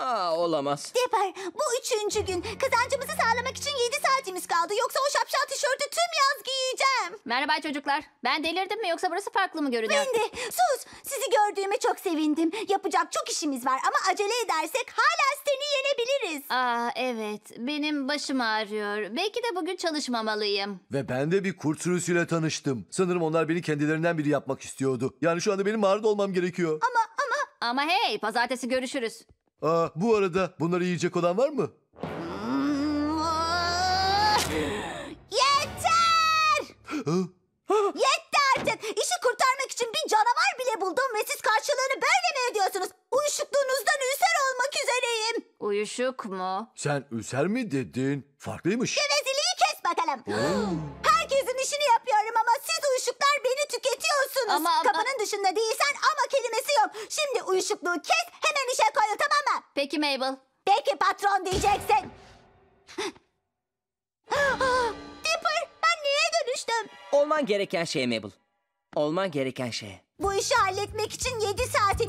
Aa olamaz. Depper bu üçüncü gün. Kazancımızı sağlamak için yedi saatimiz kaldı. Yoksa o şapşal tişörtü tüm yaz giyeceğim. Merhaba çocuklar. Ben delirdim mi yoksa burası farklı mı görünüyor? de. sus. Sizi gördüğüme çok sevindim. Yapacak çok işimiz var ama acele edersek hala seni yenebiliriz. Aa evet. Benim başım ağrıyor. Belki de bugün çalışmamalıyım. Ve ben de bir kurt sürüsüyle tanıştım. Sanırım onlar beni kendilerinden biri yapmak istiyordu. Yani şu anda benim mağarada olmam gerekiyor. Ama ama... Ama hey pazartesi görüşürüz. Aa, bu arada bunları yiyecek olan var mı? Hmm. Yeter! Yetti artık! İşi kurtarmak için bir canavar bile buldum ve siz karşılığını böyle mi ediyorsunuz? Uyuşukluğunuzdan ülser olmak üzereyim. Uyuşuk mu? Sen ülser mi dedin? Farklıymış. Gevezeliği kes bakalım. Herkesin işini yapıyorum ama siz uyuşuklar beni tüketiyorsunuz. Ama- ama- Kapının dışında değilsen ama kelimesi yok. Şimdi uyuşukluğu kes Hemen işe koyul tamam mı? Peki Mabel. Peki patron diyeceksin. Dipper ben niye dönüştüm? Olman gereken şey Mabel. Olman gereken şey. Bu işi halletmek için yedi saat